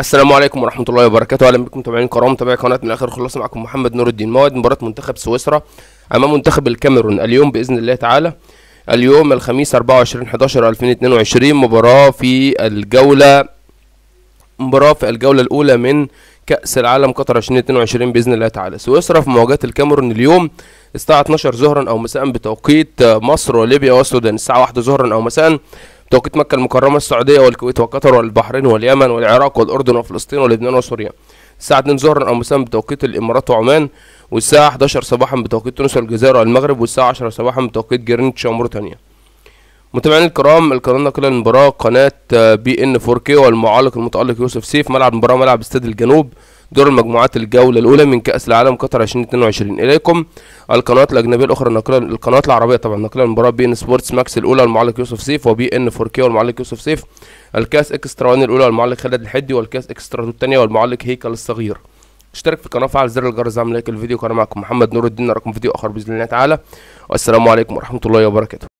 السلام عليكم ورحمه الله وبركاته اهلا بكم متابعين الكرام متابعي قناه من الآخر خلاص معكم محمد نور الدين موعد مباراه منتخب سويسرا امام منتخب الكاميرون اليوم باذن الله تعالى اليوم الخميس 24 11 2022 مباراه في الجوله مباراه في الجوله الاولى من كاس العالم قطر 2022 باذن الله تعالى سويسرا في مواجهه الكاميرون اليوم الساعه 12 ظهرا او مساء بتوقيت مصر وليبيا والسودان الساعه 1 ظهرا او مساء توقيت مكة المكرمة السعودية والكويت وقطر والبحرين واليمن والعراق والأردن وفلسطين ولبنان وسوريا الساعة 2 ظهرا أو مساء بتوقيت الإمارات وعمان والساعة 11 صباحا بتوقيت تونس والجزائر والمغرب والساعة 10 صباحا بتوقيت جرينتش وموريتانيا متابعينا الكرام القناة ناقلة المباراة قناة آه، بي ان 4 كي والمعلق المتألق يوسف سيف ملعب المباراة ملعب استاد الجنوب دور المجموعات الجولة الأولى من كأس العالم قطر 2022 إليكم القنوات الأجنبية الأخرى الناقلة القنوات العربية طبعا نقلا المباراة بي إن سبورتس ماكس الأولى المعلق يوسف سيف وبي إن 4 كي والمعلق يوسف سيف الكاس إكسترا 1 الأولى والمعلق خالد الحدي والكاس إكسترا 2 الثانية والمعلق هيكل الصغير اشترك في القناة وفعل زر الجرس زي لايك الفيديو كان معكم محمد نور الدين رقم فيديو آخر بإذن الله تعالى والسلام عليكم ورحمة الله وبركاته